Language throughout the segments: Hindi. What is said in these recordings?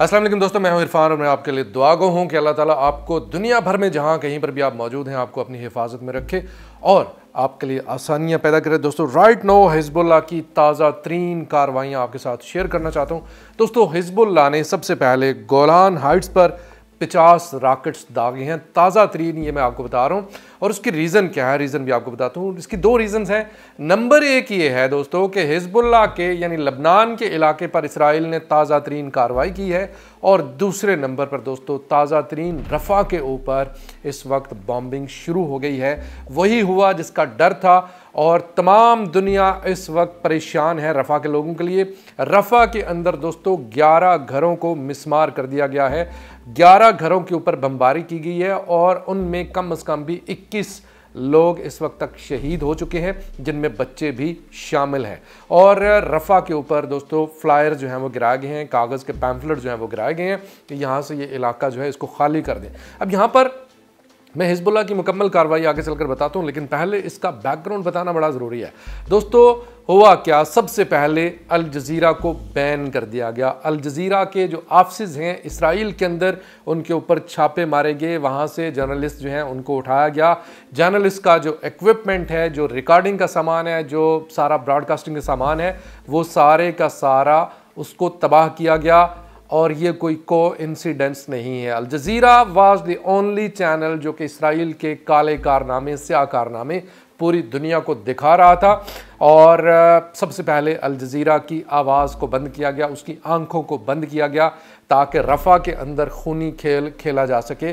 असलम दोस्तों मैं हूं इरफान और मैं आपके लिए गो हूं कि अल्लाह ताला आपको दुनिया भर में जहां कहीं पर भी आप मौजूद हैं आपको अपनी हिफाजत में रखे और आपके लिए आसानियां पैदा करें दोस्तों राइट नो हिजबुल्ला की ताज़ा तरीन कार्रवाइयाँ आपके साथ शेयर करना चाहता हूँ दोस्तों हिजबुल्ला ने सबसे पहले गोलान हाइट्स पर पचास राकेट्स दागे हैं ताज़ा तरीन ये मैं आपको बता रहा हूँ और उसकी रीज़न क्या है रीज़न भी आपको बताता हूँ इसकी दो रीज़न्स हैं नंबर एक ये है दोस्तों कि हिजबुल्ला के यानी लबनान के इलाके पर इसराइल ने ताज़ा तरीन कार्रवाई की है और दूसरे नंबर पर दोस्तों ताज़ा तरीन रफ़ा के ऊपर इस वक्त बॉम्बिंग शुरू हो गई है वही हुआ जिसका डर था और तमाम दुनिया इस वक्त परेशान है रफ़ा के लोगों के लिए रफ़ा के अंदर दोस्तों 11 घरों को मिसमार कर दिया गया है 11 घरों के ऊपर बमबारी की गई है और उनमें कम अज़ कम भी इक्कीस लोग इस वक्त तक शहीद हो चुके हैं जिनमें बच्चे भी शामिल हैं और रफ़ा के ऊपर दोस्तों फ्लायर जो हैं वो गिराए गए हैं कागज़ के पैम्फलेट जो हैं वो गिराए गए हैं कि यहाँ से ये इलाका जो है इसको खाली कर दें अब यहाँ पर मैं हिजबुल्ला की मुकम्मल कार्रवाई आगे चलकर बताता हूँ लेकिन पहले इसका बैकग्राउंड बताना बड़ा ज़रूरी है दोस्तों हुआ क्या सबसे पहले अल जजीरा को बैन कर दिया गया अल जजीरा के जो ऑफिस हैं इसराइल के अंदर उनके ऊपर छापे मारे गए वहाँ से जर्नलिस्ट जो हैं उनको उठाया गया जर्नलिस्ट का जो इक्विपमेंट है जो रिकॉर्डिंग का सामान है जो सारा ब्रॉडकास्टिंग का सामान है वो सारे का सारा उसको तबाह किया गया और ये कोई को इंसिडेंस नहीं है Al Jazeera was the only channel जो कि इसराइल के काले कारनामे स्या कारनामे पूरी दुनिया को दिखा रहा था और सबसे पहले अल जजीरा की आवाज़ को बंद किया गया उसकी आंखों को बंद किया गया ताकि रफ़ा के अंदर खूनी खेल खेला जा सके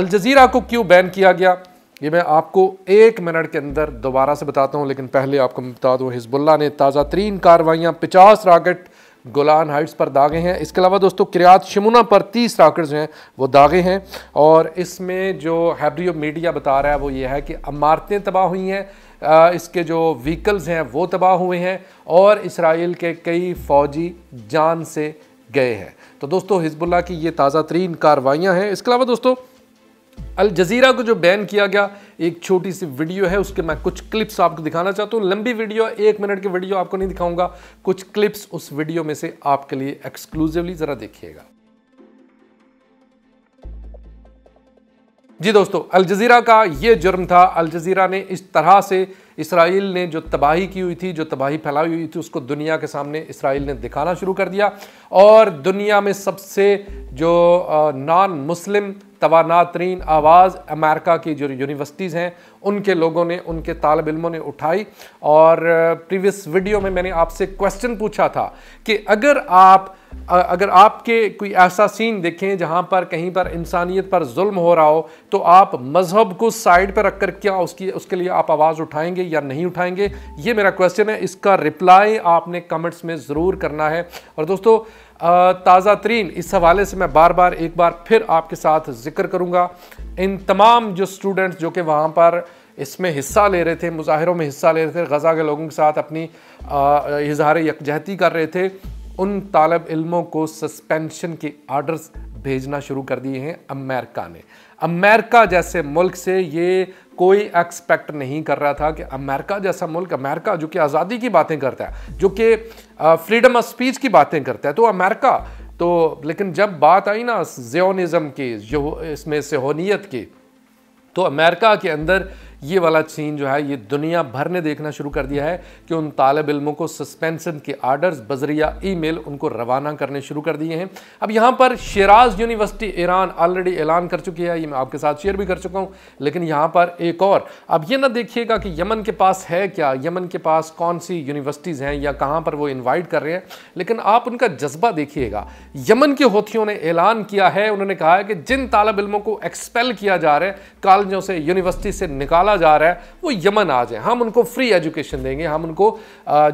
अल जजीरा को क्यों बैन किया गया ये मैं आपको एक मिनट के अंदर दोबारा से बताता हूँ लेकिन पहले आपको बता दूँ हिजबुल्ला ने ताज़ा तरीन कार्रवाइयाँ पचास राकेट गोलान हाइट्स पर दागे हैं इसके अलावा दोस्तों क्रियात शमुना पर तीस राकेट जो हैं वो दागे हैं और इसमें जो हैब्रियो मीडिया बता रहा है वो ये है कि इमारतें तबाह हुई हैं इसके जो व्हीकल्स हैं वो तबाह हुए हैं और इसराइल के कई फ़ौजी जान से गए हैं तो दोस्तों हिजबुल्ला की ये ताज़ा तरीन कार्रवाइयाँ हैं इसके अलावा दोस्तों अल जजीरा को जो बैन किया गया एक छोटी सी वीडियो है उसके मैं कुछ क्लिप्स आपको दिखाना चाहता हूँ लंबी वीडियो एक मिनट की वीडियो आपको नहीं दिखाऊंगा कुछ क्लिप्स उस वीडियो में से आपके लिए एक्सक्लूसिवली ज़रा देखिएगा जी दोस्तों अल जजीरा का ये जुर्म था अल जजीरा ने इस तरह से इसराइल ने जो तबाही की हुई थी जो तबाही फैलाई हुई थी उसको दुनिया के सामने इसराइल ने दिखाना शुरू कर दिया और दुनिया में सबसे जो नॉन मुस्लिम तोाना तरीन आवाज़ अमेरिका की जो यूनिवर्सिटीज़ हैं उनके लोगों ने उनके तालब इलमों ने उठाई और प्रीवियस वीडियो में मैंने आपसे क्वेश्चन पूछा था कि अगर आप अगर आपके कोई ऐसा सीन देखें जहाँ पर कहीं पर इंसानियत पर जुल्म हो रहा हो तो आप मज़हब को साइड पर रख कर क्या उसकी उसके लिए आप आवाज़ उठाएंगे या नहीं उठाएंगे ये मेरा क्वेश्चन है इसका रिप्लाई आपने कमेंट्स में ज़रूर करना है और दोस्तों ताज़ा तरीन इस हवाले से मैं बार बार एक बार फिर आपके साथ जिक्र करूँगा इन तमाम जो स्टूडेंट्स जो कि वहाँ पर इसमें हिस्सा ले रहे थे मुजाहरों में हिस्सा ले रहे थे गज़ा के लोगों के साथ अपनी इजहार यकजहती कर रहे थे उन तालब इलमों को सस्पेंशन के आर्डर्स भेजना शुरू कर दिए हैं अमेरिका ने अमेरिका जैसे मुल्क से ये कोई एक्सपेक्ट नहीं कर रहा था कि अमेरिका जैसा मुल्क अमेरिका जो कि आज़ादी की बातें करता है जो कि फ्रीडम ऑफ स्पीच की बातें करता है तो अमेरिका तो लेकिन जब बात आई ना जियोनिज़म की जो इसमें सेहोनीत की तो अमेरिका के अंदर ये वाला सीन जो है ये दुनिया भर ने देखना शुरू कर दिया है कि उन तालब इलमों को सस्पेंसन के आर्डर्स बजरिया ईमेल उनको रवाना करने शुरू कर दिए हैं अब यहाँ पर शराज यूनिवर्सिटी ईरान ऑलरेडी ऐलान कर चुकी है ये मैं आपके साथ शेयर भी कर चुका हूँ लेकिन यहाँ पर एक और अब ये ना देखिएगा कि यमन के पास है क्या यमन के पास कौन सी यूनिवर्सिटीज़ हैं या कहाँ पर वो इन्वाइट कर रहे हैं लेकिन आप उनका जज्बा देखिएगा यमन के होथियों ने ऐलान किया है उन्होंने कहा है कि जिन तालब इलमों को एक्सपेल किया जा रहा है कॉलेजों से यूनिवर्सिटी से निकाला बोला जा रहा है वो यमन आ जाए हम उनको फ्री एजुकेशन देंगे हम उनको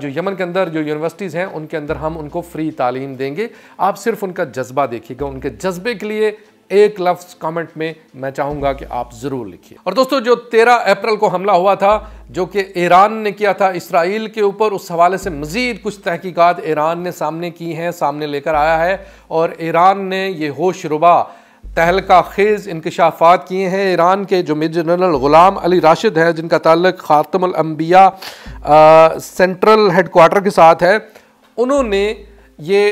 जो यमन के अंदर जो यूनिवर्सिटीज़ हैं उनके अंदर हम उनको फ्री तालीम देंगे आप सिर्फ उनका जज्बा देखिएगा उनके जज्बे के लिए एक लफ्ज़ कमेंट में मैं चाहूंगा कि आप ज़रूर लिखिए और दोस्तों जो 13 अप्रैल को हमला हुआ था जो कि ईरान ने किया था इसराइल के ऊपर उस हवाले से मज़ीद कुछ तहकीकात ईरान ने सामने की हैं सामने लेकर आया है और ईरान ने यह होशरुबा तहलका खेज इंकशाफात किए हैं ईरान के जो major general Gholam Ali Rashid हैं जिनका ताल्लक ख़ातमबिया सेंट्रल हेड के साथ है उन्होंने ये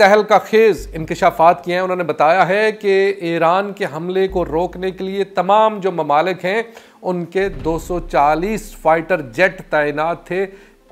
तहलका खेज इंकशाफात किए हैं उन्होंने बताया है कि ईरान के हमले को रोकने के लिए तमाम जो ममालिक हैं उनके 240 फाइटर जेट तैनात थे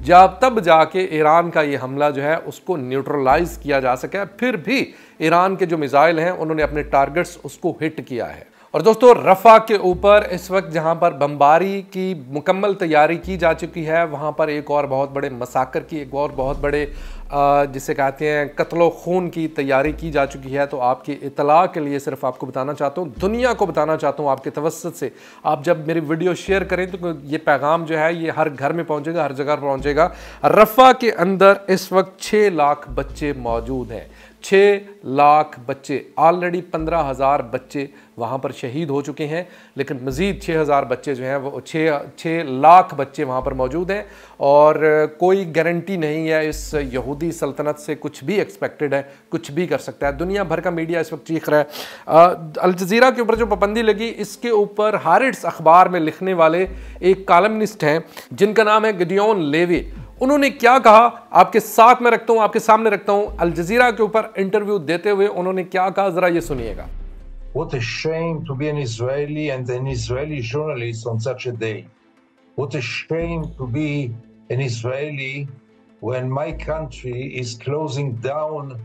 जब तब जाके ईरान का ये हमला जो है उसको न्यूट्रलाइज किया जा सके फिर भी ईरान के जो मिसाइल हैं उन्होंने अपने टारगेट्स उसको हिट किया है और दोस्तों रफ़ा के ऊपर इस वक्त जहां पर बमबारी की मुकम्मल तैयारी की जा चुकी है वहां पर एक और बहुत बड़े मसाकर की एक और बहुत बड़े जिसे कहते हैं कत्लो खून की तैयारी की जा चुकी है तो आपकी इतला के लिए सिर्फ आपको बताना चाहता हूँ दुनिया को बताना चाहता हूँ आपके तवसत से आप जब मेरी वीडियो शेयर करें तो ये पैगाम जो है ये हर घर में पहुँचेगा हर जगह पहुँचेगा रफ़ा के अंदर इस वक्त छः लाख बच्चे मौजूद हैं छः लाख बच्चे ऑलरेडी पंद्रह हज़ार बच्चे वहाँ पर शहीद हो चुके हैं लेकिन मज़ीद छः हज़ार बच्चे जो हैं वो छः छः लाख बच्चे वहाँ पर मौजूद हैं और कोई गारंटी नहीं है इस यहूदी सल्तनत से कुछ भी एक्सपेक्टेड है कुछ भी कर सकता है दुनिया भर का मीडिया इस वक्त चीख रहा है अलजीरा के ऊपर जो पाबंदी लगी इसके ऊपर हारिट्स अखबार में लिखने वाले एक कॉलमनिस्ट हैं जिनका नाम है गडियोन लेवी उन्होंने क्या कहा आपके साथ में रखता हूं आपके सामने रखता हूं जजीरा के ऊपर इंटरव्यू देते हुए उन्होंने क्या कहा जरा ये सुनिएगा What a shame to be an Israeli and an Israeli journalist on such a day. What a shame to be an Israeli when my country is closing down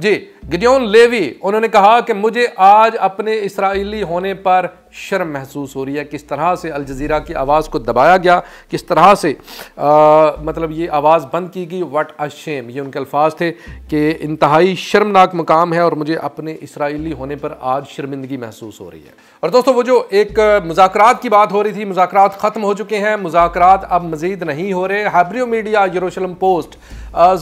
जी गिडियोन लेवी उन्होंने कहा कि मुझे आज अपने इसराइली होने पर शर्म महसूस हो रही है किस तरह से अलजीरा की आवाज़ को दबाया गया किस तरह से आ, मतलब ये आवाज़ बंद की गई वट अ शेम ये उनके अल्फाज थे कि इंतहाई शर्मनाक मकाम है और मुझे अपने इसराइली होने पर आज शर्मिंदगी महसूस हो रही है और दोस्तों वो जो एक मुजाकर की बात हो रही थी मुजाकर ख़त्म हो चुके हैं मुजाकर अब मज़ीद नहीं हो रहे हाइब्रियो मीडिया यरूशलम पोस्ट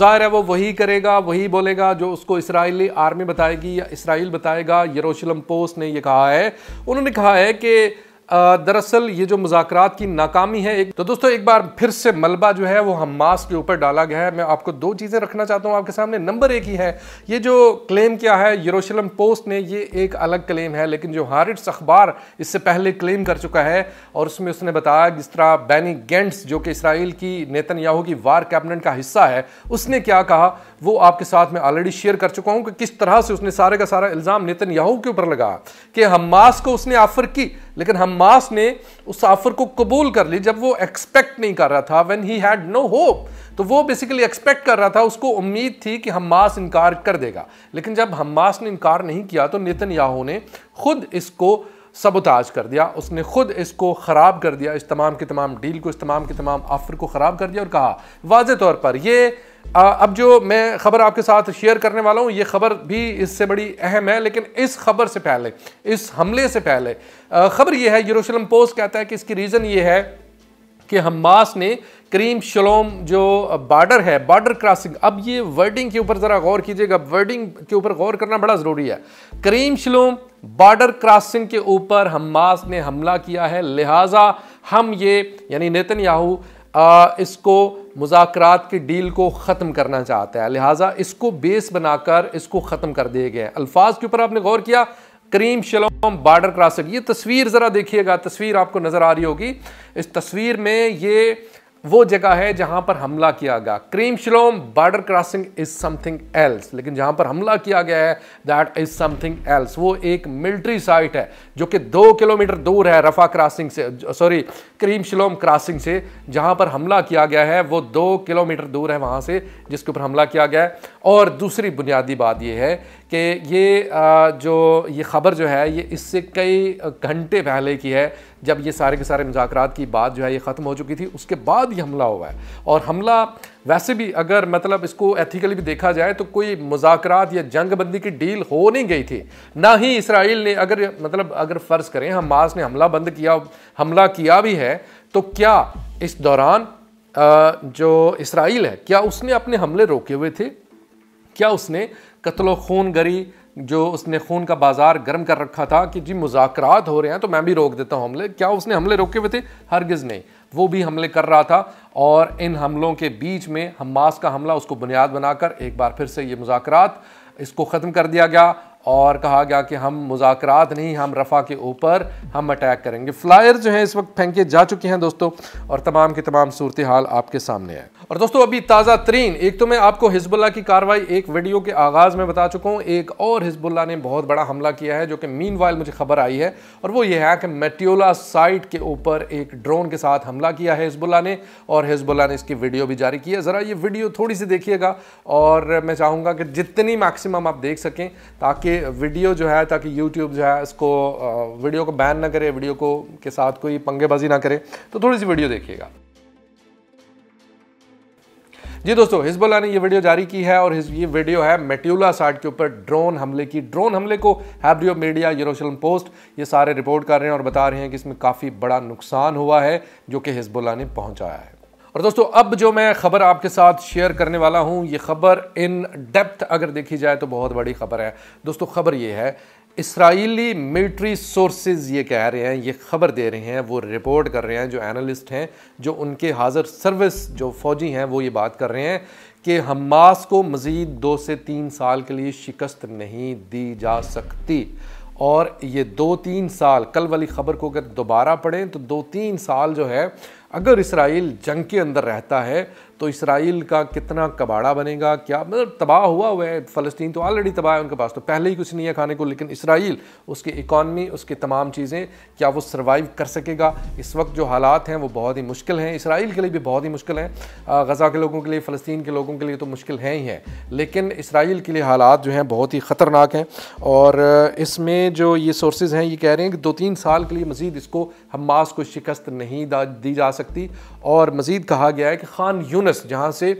ज़ाहिर है वो वही करेगा वही बोलेगा जो उसको इसराइली आर्मी बताएगी या इसराइल बताएगा यरूशलम पोस्ट ने यह कहा है उन्होंने कहा रहा है कि दरअसल ये जो मुजात की नाकामी है एक तो दोस्तों एक बार फिर से मलबा जो है वो हमास के ऊपर डाला गया है मैं आपको दो चीज़ें रखना चाहता हूँ आपके सामने नंबर एक ही है ये जो क्लेम क्या है यरूशलम पोस्ट ने ये एक अलग क्लेम है लेकिन जो हारिट्स अखबार इससे पहले क्लेम कर चुका है और उसमें उसने बताया जिस तरह बैनी गेंट्स जो कि इसराइल की नेतन की वार कैबिनेट का हिस्सा है उसने क्या कहा वो आपके साथ मैं ऑलरेडी शेयर कर चुका हूं कि किस तरह से उसने सारे का सारा इल्ज़ाम नितिन याहू के ऊपर लगाया कि हमास को उसने ऑफ़र की लेकिन हमास ने उस ऑफ़र को कबूल कर ली जब वो एक्सपेक्ट नहीं कर रहा था when he had no hope तो वो बेसिकली एक्सपेक्ट कर रहा था उसको उम्मीद थी कि हमास इनकार कर देगा लेकिन जब हमास ने इनकार नहीं किया तो नितिन याहू ने खुद इसको सबोताज कर दिया उसने ख़ुद इसको ख़राब कर दिया इस तमाम के तमाम डील को इस तमाम के तमाम ऑफ़र को ख़राब कर दिया और कहा वाज तौर पर ये अब जो मैं ख़बर आपके साथ शेयर करने वाला हूँ ये ख़बर भी इससे बड़ी अहम है लेकिन इस खबर से पहले इस हमले से पहले ख़बर ये है यरूशलेम पोस्ट कहता है कि इसकी रीज़न ये है कि हमास ने करीम शलोम जो बॉर्डर है बॉर्डर क्रॉसिंग अब ये वर्डिंग के ऊपर ज़रा गौर कीजिएगा वर्डिंग के ऊपर गौर करना बड़ा ज़रूरी है करीम शलोम बॉर्डर क्रॉसिंग के ऊपर हमास ने हमला किया है लिहाजा हम ये यानी नेतन याहू इसको मुजाकर की डील को ख़त्म करना चाहता है लिहाजा इसको बेस बनाकर इसको ख़त्म कर दिए गए हैं अल्फाज के ऊपर आपने गौर किया करीम शलोम बार्डर क्रॉसिंग ये तस्वीर ज़रा देखिएगा तस्वीर आपको नज़र आ रही होगी इस तस्वीर में ये वो जगह है जहां पर हमला किया गया Kerem Shalom border crossing is something else लेकिन जहां पर हमला किया गया है दैट इज समथिंग एल्स वो एक मिलिट्री साइट है जो कि दो किलोमीटर दूर है रफा क्रॉसिंग से सॉरी करीम शिलोम क्रॉसिंग से जहाँ पर हमला किया गया है वो दो किलोमीटर दूर है वहाँ से जिसके ऊपर हमला किया गया है और दूसरी बुनियादी बात यह है कि ये जो ये ख़बर जो है ये इससे कई घंटे पहले की है जब ये सारे के सारे मुजाकर की बात जो है ये ख़त्म हो चुकी थी उसके बाद ये हमला हुआ है और हमला वैसे भी अगर मतलब इसको एथिकली भी देखा जाए तो कोई मुजाकरात या जंगबंदी की डील हो नहीं गई थी ना ही इसराइल ने अगर मतलब अगर फ़र्ज़ करें हम मास ने हमला बंद किया हमला किया भी है तो क्या इस दौरान जो इसराइल है क्या उसने अपने हमले रोके हुए थे क्या उसने कत्लो खून गरी जो उसने खून का बाजार गर्म कर रखा था कि जी मुजात हो रहे हैं तो मैं भी रोक देता हूँ हमले क्या उसने हमले रोके हुए थे हरगिज़ नहीं वो भी हमले कर रहा था और इन हमलों के बीच में हमास का हमला उसको बुनियाद बनाकर एक बार फिर से ये मुजाकर इसको ख़त्म कर दिया गया और कहा गया कि हम मुजात नहीं हम रफ़ा के ऊपर हम अटैक करेंगे फ्लायर जो है इस वक्त फेंके जा चुके हैं दोस्तों और तमाम की तमाम सूरत हाल आपके सामने है और दोस्तों अभी ताज़ा तरीन एक तो मैं आपको हिजबुल्ला की कार्रवाई एक वीडियो के आगाज़ में बता चुका हूँ एक और हिजबुल्ला ने बहुत बड़ा हमला किया है जो कि मीन मुझे खबर आई है और वो ये है कि मेट्योला साइट के ऊपर एक ड्रोन के साथ हमला किया है हिजबुल्ला ने और हिजबुल्ला ने इसकी वीडियो भी जारी की है ज़रा ये वीडियो थोड़ी सी देखिएगा और मैं चाहूँगा कि जितनी मैक्सिमम आप देख सकें ताकि वीडियो जो है ताकि यूट्यूब जो है इसको वीडियो को बैन ना करे वीडियो को के साथ कोई पंगेबाजी ना करे तो थोड़ी सी वीडियो देखिएगा जी दोस्तों हिजबुल्ला ने ये वीडियो जारी की है और ये वीडियो है मेट्यूला साइट के ऊपर ड्रोन हमले की ड्रोन हमले को हैब्रियो मीडिया यूरोशलम पोस्ट ये सारे रिपोर्ट कर रहे हैं और बता रहे हैं कि इसमें काफ़ी बड़ा नुकसान हुआ है जो कि हिजबुल्ला ने पहुंचाया है और दोस्तों अब जो मैं ख़बर आपके साथ शेयर करने वाला हूँ ये ख़बर इन डेप्थ अगर देखी जाए तो बहुत बड़ी ख़बर है दोस्तों ख़बर ये है इसराइली मिलिट्री सोर्सेज ये कह रहे हैं ये खबर दे रहे हैं वो रिपोर्ट कर रहे हैं जो एनालिस्ट हैं जो उनके हाजिर सर्विस जो फ़ौजी हैं वो ये बात कर रहे हैं कि हमास को मज़ीद दो से तीन साल के लिए शिकस्त नहीं दी जा सकती और ये दो तीन साल कल वाली ख़बर को अगर दोबारा पढ़ें तो दो तीन साल जो है अगर इसराइल जंग के अंदर रहता है तो इसराइल का कितना कबाड़ा बनेगा क्या मतलब तबाह हुआ हुआ है फ़लस्तीन तो ऑलरेडी तबाह है उनके पास तो पहले ही कुछ नहीं है खाने को लेकिन इसराइल उसकी इकानमी उसकी तमाम चीज़ें क्या वो सर्वाइव कर सकेगा इस वक्त जो हालात हैं वो बहुत ही मुश्किल हैं इसराइल के लिए भी बहुत ही मुश्किल हैं गज़ा के लोगों के लिए फ़लस्तीन के लोगों के लिए तो मुश्किल हैं ही हैं लेकिन इसराइल के लिए हालात जो हैं बहुत ही ख़तरनाक हैं और इसमें जो ये सोर्सेज हैं ये कह रहे हैं कि दो तीन साल के लिए मज़ीद इसको हमास को शिकस्त नहीं दी जा सकती और मज़ीद कहा गया है कि खान यून यूनस जहां से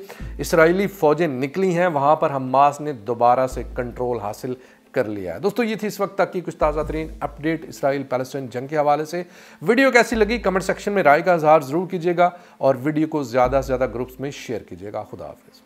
इसराइली फ़ौजें निकली हैं वहां पर हमास ने दोबारा से कंट्रोल हासिल कर लिया है दोस्तों ये थी इस वक्त तक की कुछ ताज़ा तरीन अपडेट इसराइल पैलेस्टाइन जंग के हवाले से वीडियो कैसी लगी कमेंट सेक्शन में राय का इजहार ज़रूर कीजिएगा और वीडियो को ज़्यादा से ज़्यादा ग्रुप्स में शेयर कीजिएगा खुदा हाफिज़